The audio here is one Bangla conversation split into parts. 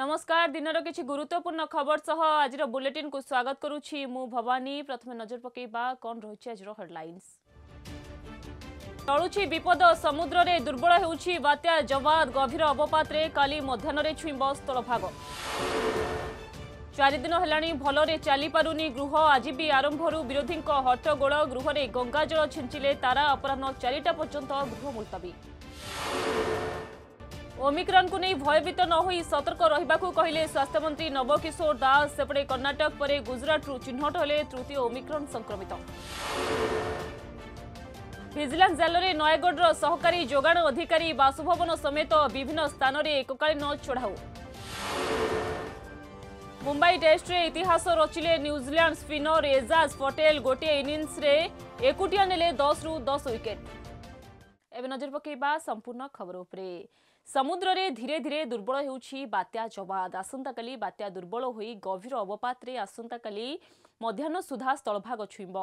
নমস্কার দিনর কিছু গুরুত্বপূর্ণ খবর সহ আজির বুলেটিন কু স্বাগত করুছি মু ভবানী প্রথমে নজর পকাইবা কোন রয়েছে আজির হেডলাইন্স টলুছি বিপদ সমুদ্রে দুর্বল হেউছি বাত্যা জওয়াদ গভীর অবপাতরে কালি মধ্যাহ্নরে ছুইঁব স্থলভাগ চারিদিন হলানি ভালরে চালিপারুনি গৃহ আজি বি আরম্ভর বিরোধী হট্টগোল গৃহরে গঙ্গাজল ছিঞ্চিলে তারা অপরাহ্ন চারিটা পর্যন্ত গৃহ মুলতবী ଓମିକ୍ରନ୍କୁ ନେଇ ଭୟଭୀତ ନ ହୋଇ ସତର୍କ ରହିବାକୁ କହିଲେ ସ୍ୱାସ୍ଥ୍ୟମନ୍ତ୍ରୀ ନବକିଶୋର ଦାସ ସେପଟେ କର୍ଣ୍ଣାଟକ ପରେ ଗୁଜରାଟରୁ ଚିହ୍ନଟ ହେଲେ ତୃତୀୟ ଓମିକ୍ରନ୍ ସଂକ୍ରମିତ ଭିଜିଲାନ୍ସ ଜାଲରେ ନୟାଗଡ଼ର ସହକାରୀ ଯୋଗାଣ ଅଧିକାରୀ ବାସଭବନ ସମେତ ବିଭିନ୍ନ ସ୍ଥାନରେ ଏକକାଳୀନ ଚଢ଼ାଉ ମୁମ୍ବାଇ ଟେଷ୍ଟରେ ଇତିହାସ ରଚିଲେ ନ୍ୟୁଜିଲାଣ୍ଡ ସ୍ପିନର ଏଜାଜ ପଟେଲ ଗୋଟିଏ ଇନିଂସରେ ଏକୁଟିଆ ନେଲେ ଦଶରୁ ଦଶ ୱିକେଟ୍ ଏବେ ନଜର ପକାଇବା ସମ୍ପୂର୍ଣ୍ଣ ଖବର ଉପରେ ସମୁଦ୍ରରେ ଧୀରେ ଧୀରେ ଦୁର୍ବଳ ହେଉଛି ବାତ୍ୟା ଜବାଦ ଆସନ୍ତାକାଲି ବାତ୍ୟା ଦୁର୍ବଳ ହୋଇ ଗଭୀର ଅବପାତରେ ଆସନ୍ତାକାଲି ମଧ୍ୟାହ୍ନ ସୁଦ୍ଧା ସ୍ଥଳଭାଗ ଛୁଇଁବ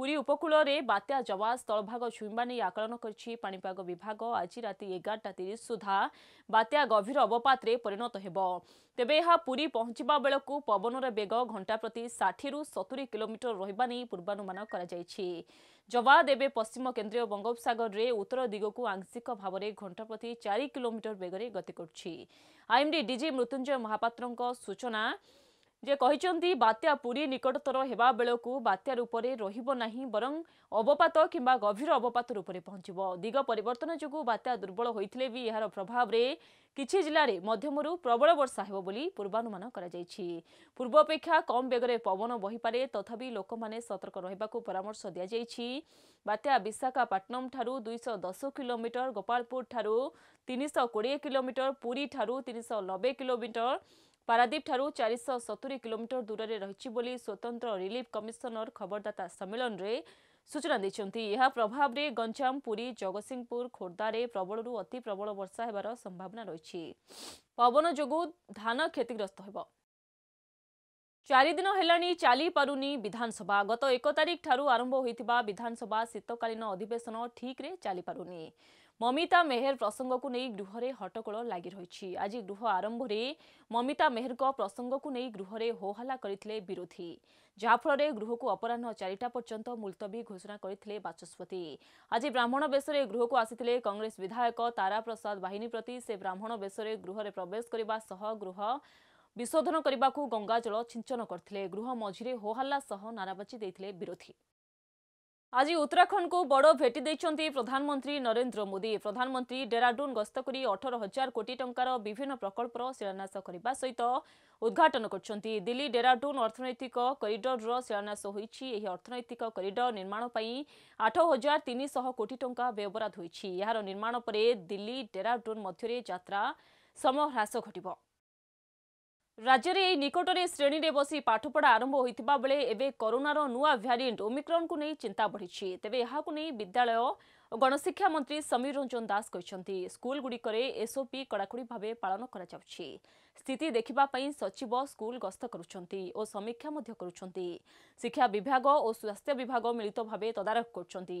ପୁରୀ ଉପକୂଳରେ ବାତ୍ୟା ଜବାଦ ସ୍ଥଳଭାଗ ଛୁଇଁବା ନେଇ ଆକଳନ କରିଛି ପାଣିପାଗ ବିଭାଗ ଆଜି ରାତି ଏଗାରଟା ତିରିଶ ସୁଦ୍ଧା ବାତ୍ୟା ଗଭୀର ଅବପାତରେ ପରିଣତ ହେବ ତେବେ ଏହା ପୁରୀ ପହଞ୍ଚିବା ବେଳକୁ ପବନର ବେଗ ଘଣ୍ଟା ପ୍ରତି ଷାଠିଏରୁ ସତୁରି କିଲୋମିଟର ରହିବା ନେଇ ପୂର୍ବାନୁମାନ କରାଯାଇଛି जवा देवे पश्चिम केन्द्रीय रे उत्तर दिगको आंशिक भावर घन्टा प्रति चारि किलोमिटर वेगर गति आईएमडी डिजि मृत्युञ्जय को सूचना ଯେ କହିଛନ୍ତି ବାତ୍ୟା ପୁରୀ ନିକଟତର ହେବା ବେଳକୁ ବାତ୍ୟା ରୂପରେ ରହିବ ନାହିଁ ବରଂ ଅବପାତ କିମ୍ବା ଗଭୀର ଅବପାତ ରୂପରେ ପହଞ୍ଚିବ ଦିଗ ପରିବର୍ତ୍ତନ ଯୋଗୁଁ ବାତ୍ୟା ଦୁର୍ବଳ ହୋଇଥିଲେ ବି ଏହାର ପ୍ରଭାବରେ କିଛି ଜିଲ୍ଲାରେ ମଧ୍ୟମରୁ ପ୍ରବଳ ବର୍ଷା ହେବ ବୋଲି ପୂର୍ବାନୁମାନ କରାଯାଇଛି ପୂର୍ବ ଅପେକ୍ଷା କମ୍ ବେଗରେ ପବନ ବହିପାରେ ତଥାପି ଲୋକମାନେ ସତର୍କ ରହିବାକୁ ପରାମର୍ଶ ଦିଆଯାଇଛି ବାତ୍ୟା ବିଶାଖାପାଟନମ୍ଠାରୁ ଦୁଇଶହ ଦଶ କିଲୋମିଟର ଗୋପାଳପୁରଠାରୁ ତିନିଶହ କୋଡ଼ିଏ କିଲୋମିଟର ପୁରୀଠାରୁ ତିନିଶହ ନବେ କିଲୋମିଟର ପାରାଦୀପଠାରୁ ଚାରିଶହ ସତୁରୀ କିଲୋମିଟର ଦୂରରେ ରହିଛି ବୋଲି ସ୍ୱତନ୍ତ୍ର ରିଲିଫ କମିଶନର ଖବରଦାତା ସମ୍ମିଳନୀରେ ସୂଚନା ଦେଇଛନ୍ତି ଏହା ପ୍ରଭାବରେ ଗଞ୍ଜାମ ପୁରୀ ଜଗତସିଂହପୁର ଖୋର୍ଦ୍ଧାରେ ପ୍ରବଳରୁ ଅତି ପ୍ରବଳ ବର୍ଷା ହେବାର ସମ୍ଭାବନା ରହିଛି ପବନ ଯୋଗୁଁ ଧାନ କ୍ଷତିଗ୍ରସ୍ତ ହେବ ଚାରିଦିନ ହେଲାଣି ଚାଲିପାରୁନି ବିଧାନସଭା ଗତ ଏକ ତାରିଖଠାରୁ ଆରମ୍ଭ ହୋଇଥିବା ବିଧାନସଭା ଶୀତକାଳୀନ ଅଧିବେଶନ ଠିକ୍ରେ ଚାଲିପାରୁନି ମମିତା ମେହର ପ୍ରସଙ୍ଗକୁ ନେଇ ଗୃହରେ ହଟ୍ଟଗୋଳ ଲାଗି ରହିଛି ଆଜି ଗୃହ ଆରମ୍ଭରେ ମମିତା ମେହରଙ୍କ ପ୍ରସଙ୍ଗକୁ ନେଇ ଗୃହରେ ହୋହାଲ୍ଲା କରିଥିଲେ ବିରୋଧୀ ଯାହାଫଳରେ ଗୃହକୁ ଅପରାହ୍ନ ଚାରିଟା ପର୍ଯ୍ୟନ୍ତ ମୁଲତବୀ ଘୋଷଣା କରିଥିଲେ ବାଚସ୍ପତି ଆଜି ବ୍ରାହ୍ମଣ ବେଶରେ ଗୃହକୁ ଆସିଥିଲେ କଂଗ୍ରେସ ବିଧାୟକ ତାରା ପ୍ରସାଦ ବାହିନୀ ପ୍ରତି ସେ ବ୍ରାହ୍ମଣ ବେଶରେ ଗୃହରେ ପ୍ରବେଶ କରିବା ସହ ଗୃହ ବିଶୋଧନ କରିବାକୁ ଗଙ୍ଗାଜଳ ଛିଞ୍ଚନ କରିଥିଲେ ଗୃହ ମଝିରେ ହୋହାଲ୍ଲା ସହ ନାରାବାଜି ଦେଇଥିଲେ ବିରୋଧୀ ଆଜି ଉତ୍ତରାଖଣ୍ଡକୁ ବଡ଼ ଭେଟି ଦେଇଛନ୍ତି ପ୍ରଧାନମନ୍ତ୍ରୀ ନରେନ୍ଦ୍ର ମୋଦି ପ୍ରଧାନମନ୍ତ୍ରୀ ଡେରାଡୁନ୍ ଗସ୍ତ କରି ଅଠର ହଜାର କୋଟି ଟଙ୍କାର ବିଭିନ୍ନ ପ୍ରକଳ୍ପର ଶିଳାନ୍ୟାସ କରିବା ସହିତ ଉଦ୍ଘାଟନ କରିଛନ୍ତି ଦିଲ୍ଲୀ ଡେରାଡୁନ୍ ଅର୍ଥନୈତିକ କରିଡରର ଶିଳାନ୍ୟାସ ହୋଇଛି ଏହି ଅର୍ଥନୈତିକ କରିଡର ନିର୍ମାଣ ପାଇଁ ଆଠ ହଜାର ତିନିଶହ କୋଟି ଟଙ୍କା ବ୍ୟବରାଦ ହୋଇଛି ଏହାର ନିର୍ମାଣ ପରେ ଦିଲ୍ଲୀ ଡେରାଡୁନ୍ ମଧ୍ୟରେ ଯାତ୍ରା ସମୟ ହ୍ରାସ ଘଟିବ ରାଜ୍ୟରେ ଏଇ ନିକଟରେ ଶ୍ରେଣୀରେ ବସି ପାଠପଢ଼ା ଆରମ୍ଭ ହୋଇଥିବା ବେଳେ ଏବେ କରୋନାର ନୂଆ ଭ୍ୟାରିଏଣ୍ଟ ଓମିକ୍ରନ୍କୁ ନେଇ ଚିନ୍ତା ବଢ଼ିଛି ତେବେ ଏହାକୁ ନେଇ ବିଦ୍ୟାଳୟ ଓ ଗଣଶିକ୍ଷା ମନ୍ତ୍ରୀ ସମୀର ରଞ୍ଜନ ଦାସ କହିଛନ୍ତି ସ୍କୁଲ୍ଗୁଡ଼ିକରେ ଏସ୍ଓପି କଡ଼ାକଡ଼ି ଭାବେ ପାଳନ କରାଯାଉଛି ସ୍ଥିତି ଦେଖିବା ପାଇଁ ସଚିବ ସ୍କୁଲ୍ ଗସ୍ତ କରୁଛନ୍ତି ଓ ସମୀକ୍ଷା ମଧ୍ୟ କରୁଛନ୍ତି ଶିକ୍ଷା ବିଭାଗ ଓ ସ୍ୱାସ୍ଥ୍ୟ ବିଭାଗ ମିଳିତ ଭାବେ ତଦାରଖ କରୁଛନ୍ତି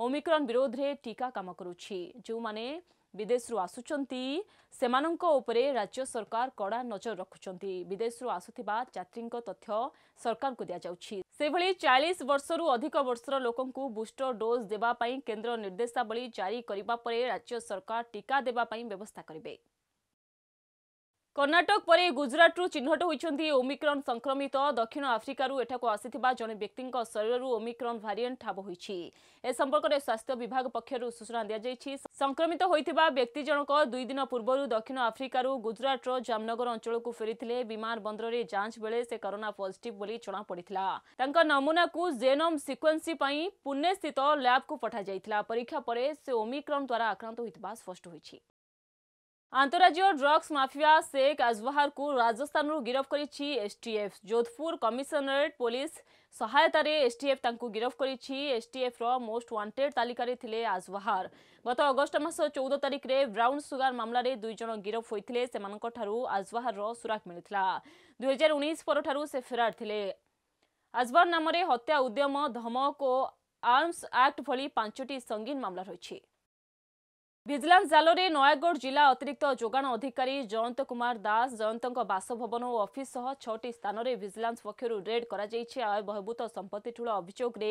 ଓମିକ୍ରନ୍ ବିରୋଧରେ ଟୀକା କାମ କରୁଛି ଯେଉଁମାନେ ବିଦେଶରୁ ଆସୁଛନ୍ତି ସେମାନଙ୍କ ଉପରେ ରାଜ୍ୟ ସରକାର କଡ଼ା ନଜର ରଖୁଛନ୍ତି ବିଦେଶରୁ ଆସୁଥିବା ଯାତ୍ରୀଙ୍କ ତଥ୍ୟ ସରକାରଙ୍କୁ ଦିଆଯାଉଛି ସେଭଳି ଚାଳିଶ ବର୍ଷରୁ ଅଧିକ ବର୍ଷର ଲୋକଙ୍କୁ ବୁଷ୍ଟର ଡୋଜ୍ ଦେବା ପାଇଁ କେନ୍ଦ୍ର ନିର୍ଦ୍ଦେଶାବଳୀ ଜାରି କରିବା ପରେ ରାଜ୍ୟ ସରକାର ଟିକା ଦେବା ପାଇଁ ବ୍ୟବସ୍ଥା କରିବେ কর্ণাটক পরে গুজরাটু চিহ্নট হয়েছেন ওমিক্রন সংক্রমিত দক্ষিণ আফ্রিকার এঠাক আসিথিবা জন ব্যক্তি শরীরর ওমিক্রন ভারিয়েন্ট ঠাব হয়েছে এ সম্পর্কের স্বাস্থ্য বিভাগ পক্ষ সূচনা দিয়েছে সংক্রমিত হয়ে ব্যক্তি জনক দুই দিন পূর্ব দক্ষিণ আফ্রিকার গুজরাট জামনগর অঞ্চলক ফেলে বিমান বন্দরের যাঞ্চ বেড়ে সে করোনা পজিটিভ বলে জনাপড়ি নমুনা জেনম সিকোয়েন্সি পুনে স্থিত ল্যাবক যাই পরীক্ষা পরে সে ওমিক্রন দ্বারা আক্রান্ত হয়ে স্পষ্ট হয়েছে আন্তঃৰাজ্য ড্ৰগছ মাফিয়া শ্বেখ আজবাহাৰ ৰাজস্থানৰ গিৰফ কৰিছে S T F Jodhpur commissionerate police সহায়তাৰে এছ টি এফ তুমি গিৰফ কৰিছে এছ টি এফৰ মোষ্ট ৱাণ্টেড তালিকাৰে টু আজবাহাৰ গত অগষ্ট মাহ চৌধ তাৰিখে ব্ৰাউন চুগাৰ মামলাৰে দুইজন গিৰফ হৈছিলে আজবাহাৰৰ সুৰাক মিলি দুহেজাৰ উনৈছ পৰাৰ টু আজবাহাৰ নামেৰে হত্যা উদ্যম ধমক আৰ্মছ আক্ট ভৰি পাঁচটি সংগীন মামলা ৰৈছে ଭିଜିଲାନ୍ସ ଜାଲରେ ନୟାଗଡ଼ ଜିଲ୍ଲା ଅତିରିକ୍ତ ଯୋଗାଣ ଅଧିକାରୀ ଜୟନ୍ତ କୁମାର ଦାସ ଜୟନ୍ତଙ୍କ ବାସଭବନ ଓ ଅଫିସ୍ ସହ ଛଅଟି ସ୍ଥାନରେ ଭିଜିଲାନ୍ସ ପକ୍ଷରୁ ରେଡ୍ କରାଯାଇଛି ଆୟ ବହିର୍ଭୂତ ସମ୍ପତ୍ତି ଠୁଳ ଅଭିଯୋଗରେ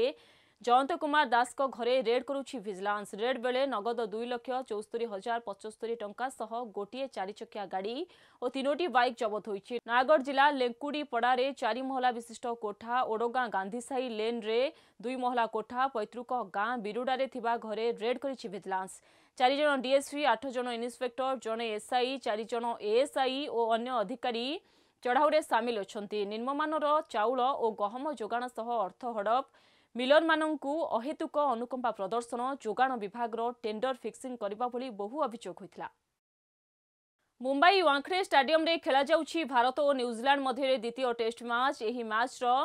ଜୟନ୍ତ କୁମାର ଦାସଙ୍କ ଘରେ ରେଡ୍ କରୁଛି ଭିଜିଲାନ୍ସ ରେଡ୍ ବେଳେ ନଗଦ ଦୁଇ ଲକ୍ଷ ଚଉସ୍ତରୀ ହଜାର ପଚସ୍ତରୀ ଟଙ୍କା ସହ ଗୋଟିଏ ଚାରିଚକିଆ ଗାଡ଼ି ଓ ତିନୋଟି ବାଇକ୍ ଜବତ ହୋଇଛି ନୟାଗଡ଼ ଜିଲ୍ଲା ଲେଙ୍କୁଡ଼ି ପଡ଼ାରେ ଚାରି ମହଲା ବିଶିଷ୍ଟ କୋଠା ଓଡ଼ଗାଁ ଗାନ୍ଧୀସାହି ଲେନ୍ରେ ଦୁଇ ମହଲା କୋଠା ପୈତୃକ ଗାଁ ବିରୁଡ଼ାରେ ଥିବା ଘରେ ରେଡ୍ କରିଛି ଭିଜିଲାନ୍ସ চারিজন ডিএসপি আট জন ইন্সপেক্টর জনে এসআই চারিজন এএসআই ও অন্য অধিকারী চড়াউরে সামিল অম্নমানর চাউল ও গহম যোগাণ সহ অর্থ হড়প মিলন মানুষ অহেতুক অনুকম্পা প্রদর্শন যোগাণ বিভাগর টেন্ডর ফিক্সিং করা বহু অভিযোগ হয়েছিল ମୁମ୍ବାଇ ୱାଙ୍ଗଖଡ଼େ ଷ୍ଟାଡିୟମରେ ଖେଳାଯାଉଛି ଭାରତ ଓ ନ୍ୟୁଜିଲାଣ୍ଡ ମଧ୍ୟରେ ଦ୍ୱିତୀୟ ଟେଷ୍ଟ ମ୍ୟାଚ୍ ଏହି ମ୍ୟାଚ୍ର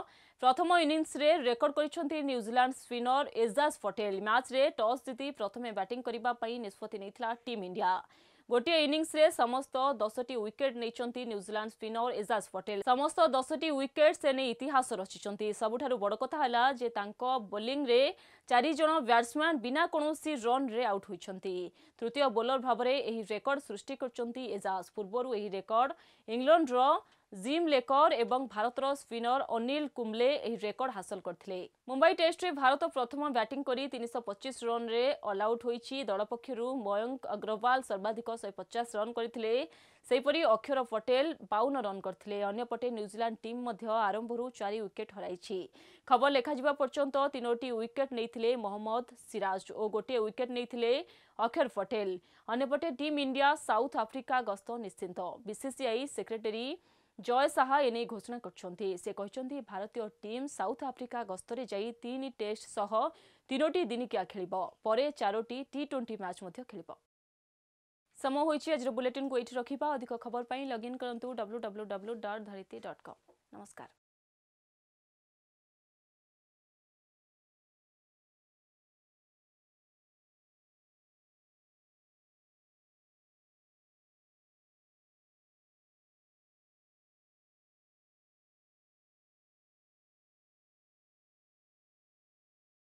ପ୍ରଥମ ଇନିଂସରେ ରେକର୍ଡ କରିଛନ୍ତି ନ୍ୟୁଜିଲାଣ୍ଡ ସ୍ପିନର ଏଜାଜ ପଟେଲ ମ୍ୟାଚ୍ରେ ଟସ୍ ଜିତି ପ୍ରଥମେ ବ୍ୟାଟିଂ କରିବା ପାଇଁ ନିଷ୍ପତ୍ତି ନେଇଥିଲା ଟିମ୍ ଇଣ୍ଡିଆ ଗୋଟିଏ ଇନିଂସରେ ସମସ୍ତ ଦଶଟି ୱିକେଟ୍ ନେଇଛନ୍ତି ନ୍ୟୁଜିଲାଣ୍ଡ ସ୍ପିନର ଏଜାଜ ପଟେଲ ସମସ୍ତ ଦଶଟି ୱିକେଟ୍ ସେ ନେଇ ଇତିହାସ ରଚିଛନ୍ତି ସବୁଠାରୁ ବଡ଼ କଥା ହେଲା ଯେ ତାଙ୍କ ବୋଲିଂରେ ଚାରି ଜଣ ବ୍ୟାଟ୍ସମ୍ୟାନ୍ ବିନା କୌଣସି ରନ୍ରେ ଆଉଟ୍ ହୋଇଛନ୍ତି ତୃତୀୟ ବୋଲର ଭାବରେ ଏହି ରେକର୍ଡ ସୃଷ୍ଟି କରିଛନ୍ତି ଏଜାଜ ପୂର୍ବରୁ ଏହି ରେକର୍ଡ ଇଂଲଣ୍ଡର জিম লেকর এবং ভারতর স্পিনর অনিল কুম্বলে এই রেকর্ড হাসল করে মুম্বাই টেস্টে ভারত প্রথম ব্যাটিং করে তিনশো পঁচিশ রনরে অল আউট হয়েছে দল পক্ষ ময়ঙ্ক অগ্রওয়াল সর্বাধিক শহে পচাশ রন করে সেইপরি অক্ষর পটেল বাউন রন করে অন্যপটে নিউজিল্যান্ড টিম আরম্ভর চারি উইকেট হরাইছে খবর লেখা পর্যন্ত তিনোটি উইকেট নেই नहीं मोहम्मद सिराज और गोटे विकेट नहीं अक्षर पटेल अनेपटे टीम इंडिया साउथ आफ्रिका गस्त निश्चिंत बीसीसीआई सेक्रेटरी जय शाह एने घोषणा कर भारतीय टीम साउथ आफ्रिका गस्तरे तीन टेस्ट सह तीनो दिनिकिया खेल पर चारोटी टी ट्वेंटी मैच खेल समय आज बुलेटिन को ये रखा अधिक खबर लगइन करूँ W W W dot Dharitri dot com नमस्कार